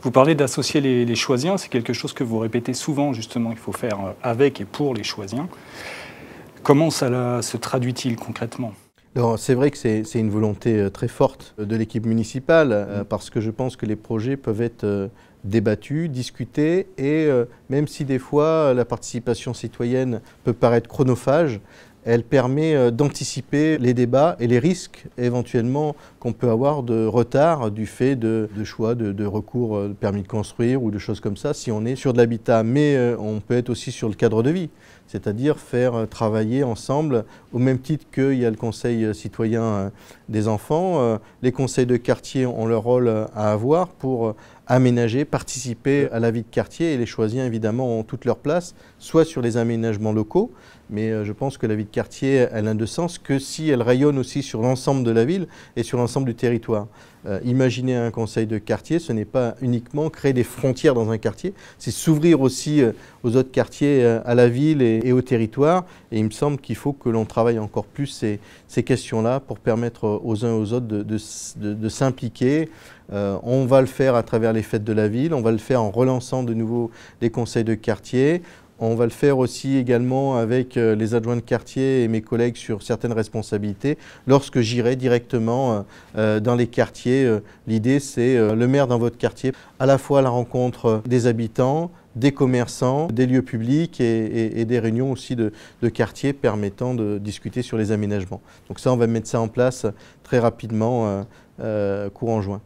Vous parlez d'associer les, choisiens, c'est quelque chose que vous répétez souvent justement Il faut faire euh, avec et pour les choisiens. Comment ça se traduit-il concrètement c'est vrai que c'est une volonté euh, très forte de l'équipe municipale euh, mm. parce que je pense que les projets peuvent être débattus, discutés et même si des fois la participation citoyenne peut paraître chronophage, elle permet euh, d'anticiper les débats et les risques éventuellement qu'on peut avoir de retard du fait de, choix de, de, recours euh, de permis de construire ou de choses comme ça si on est sur de l'habitat. Mais euh, on peut être aussi sur le cadre de vie, c'est-à-dire faire travailler ensemble au même titre qu'il y a le conseil citoyen des enfants. Les conseils de quartier ont leur rôle à avoir pour aménager, participer à la vie de quartier et les choisir évidemment en toute leur place, soit sur les aménagements locaux, mais euh, je pense que la vie de quartier, elle a de sens que si elle rayonne aussi sur l'ensemble de la ville et sur l'ensemble du territoire. Euh, imaginer un conseil de quartier, ce n'est pas uniquement créer des frontières dans un quartier, c'est s'ouvrir aussi euh, aux autres quartiers, euh, à la ville et, au territoire. Et il me semble qu'il faut que l'on travaille encore plus ces, questions-là pour permettre aux uns et aux autres de, s'impliquer. Euh, on va le faire à travers les fêtes de la ville, on va le faire en relançant de nouveau les conseils de quartier, on va le faire aussi également avec euh, les adjoints de quartier et mes collègues sur certaines responsabilités. Lorsque j'irai directement euh, euh, dans les quartiers, l'idée c'est le maire dans votre quartier, à la fois la rencontre des habitants, des commerçants, des lieux publics et, des réunions aussi de, quartier quartiers permettant de discuter sur les aménagements. Donc ça, on va mettre ça en place très rapidement, courant juin.